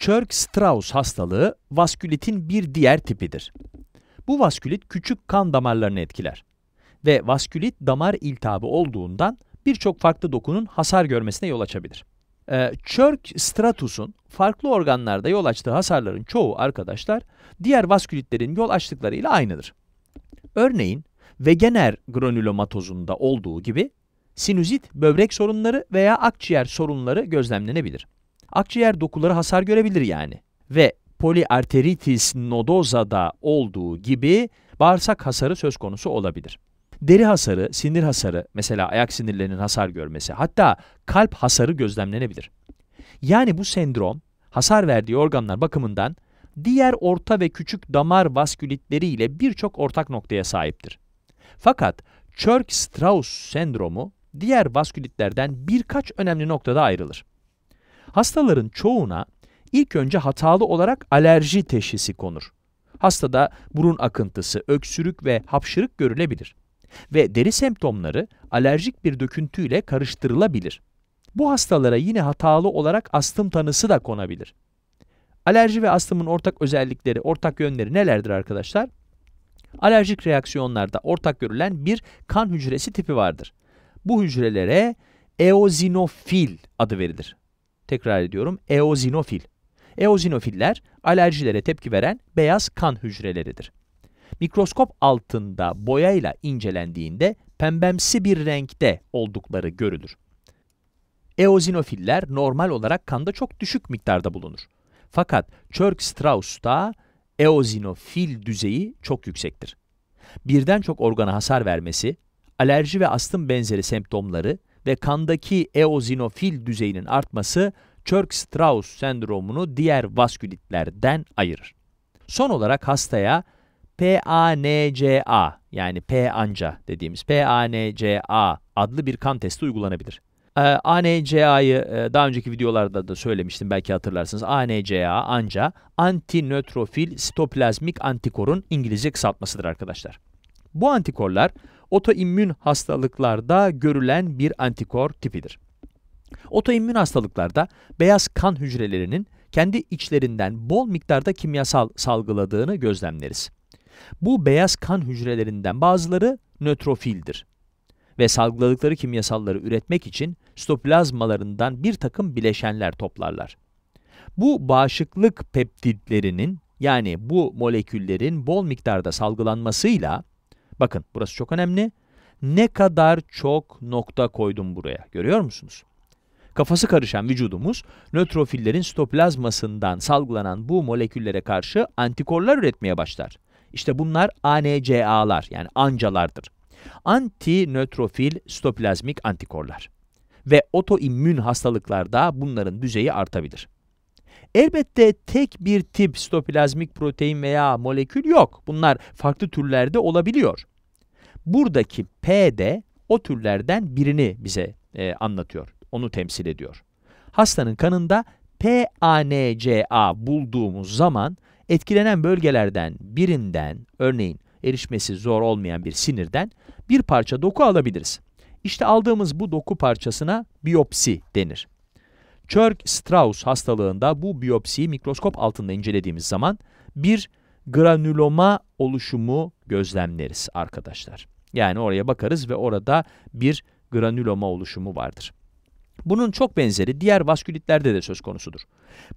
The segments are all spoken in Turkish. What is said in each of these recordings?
churg strauss hastalığı vaskülitin bir diğer tipidir. Bu vaskülit küçük kan damarlarını etkiler ve vaskülit damar iltihabı olduğundan birçok farklı dokunun hasar görmesine yol açabilir. Ee, Church-Stratus'un farklı organlarda yol açtığı hasarların çoğu arkadaşlar diğer vaskülitlerin yol açtıklarıyla aynıdır. Örneğin Wegener granülomatozunda olduğu gibi sinüzit, böbrek sorunları veya akciğer sorunları gözlemlenebilir akciğer dokuları hasar görebilir yani. Ve poliarteritis nodosa'da olduğu gibi bağırsak hasarı söz konusu olabilir. Deri hasarı, sinir hasarı, mesela ayak sinirlerinin hasar görmesi, hatta kalp hasarı gözlemlenebilir. Yani bu sendrom, hasar verdiği organlar bakımından diğer orta ve küçük damar vaskülitleri ile birçok ortak noktaya sahiptir. Fakat churg strauss sendromu diğer vaskülitlerden birkaç önemli noktada ayrılır. Hastaların çoğuna ilk önce hatalı olarak alerji teşhisi konur. Hastada burun akıntısı, öksürük ve hapşırık görülebilir ve deri semptomları alerjik bir döküntüyle karıştırılabilir. Bu hastalara yine hatalı olarak astım tanısı da konabilir. Alerji ve astımın ortak özellikleri, ortak yönleri nelerdir arkadaşlar? Alerjik reaksiyonlarda ortak görülen bir kan hücresi tipi vardır. Bu hücrelere eozinofil adı verilir tekrar ediyorum, eozinofil. Eozinofiller alerjilere tepki veren beyaz kan hücreleridir. Mikroskop altında boyayla incelendiğinde pembemsi bir renkte oldukları görülür. Eozinofiller normal olarak kanda çok düşük miktarda bulunur. Fakat churg straussta eozinofil düzeyi çok yüksektir. Birden çok organa hasar vermesi, alerji ve astım benzeri semptomları ve kandaki eozinofil düzeyinin artması churg strauss sendromunu diğer vaskülitlerden ayırır. Son olarak hastaya PANCA yani PANCA dediğimiz PANCA adlı bir kan testi uygulanabilir. Ee, ANCA'yı e, daha önceki videolarda da söylemiştim belki hatırlarsınız. ANCA anca antinötrofil sitoplazmik antikorun İngilizce kısaltmasıdır arkadaşlar. Bu antikorlar otoimmün hastalıklarda görülen bir antikor tipidir. Otoimmün hastalıklarda beyaz kan hücrelerinin kendi içlerinden bol miktarda kimyasal salgıladığını gözlemleriz. Bu beyaz kan hücrelerinden bazıları nötrofildir ve salgıladıkları kimyasalları üretmek için stoplazmalarından bir takım bileşenler toplarlar. Bu bağışıklık peptitlerinin yani bu moleküllerin bol miktarda salgılanmasıyla Bakın burası çok önemli. Ne kadar çok nokta koydum buraya. Görüyor musunuz? Kafası karışan vücudumuz nötrofillerin sitoplazmasından salgılanan bu moleküllere karşı antikorlar üretmeye başlar. İşte bunlar ANCA'lar yani ancalardır. Antinötrofil sitoplazmik antikorlar. Ve otoimmün hastalıklarda bunların düzeyi artabilir. Elbette tek bir tip sitoplazmik protein veya molekül yok. Bunlar farklı türlerde olabiliyor. Buradaki P de o türlerden birini bize e, anlatıyor. Onu temsil ediyor. Hastanın kanında PANCA bulduğumuz zaman etkilenen bölgelerden birinden örneğin erişmesi zor olmayan bir sinirden bir parça doku alabiliriz. İşte aldığımız bu doku parçasına biyopsi denir. Church-Strauss hastalığında bu biyopsiyi mikroskop altında incelediğimiz zaman bir granüloma oluşumu gözlemleriz arkadaşlar. Yani oraya bakarız ve orada bir granüloma oluşumu vardır. Bunun çok benzeri diğer vaskülitlerde de söz konusudur.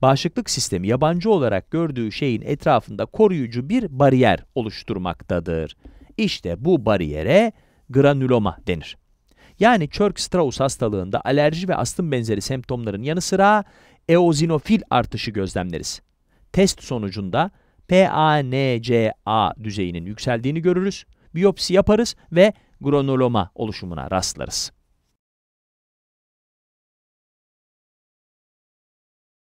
Bağışıklık sistemi yabancı olarak gördüğü şeyin etrafında koruyucu bir bariyer oluşturmaktadır. İşte bu bariyere granüloma denir. Yani Church-Strauss hastalığında alerji ve astım benzeri semptomların yanı sıra eozinofil artışı gözlemleriz. Test sonucunda PANCA düzeyinin yükseldiğini görürüz, biyopsi yaparız ve granuloma oluşumuna rastlarız.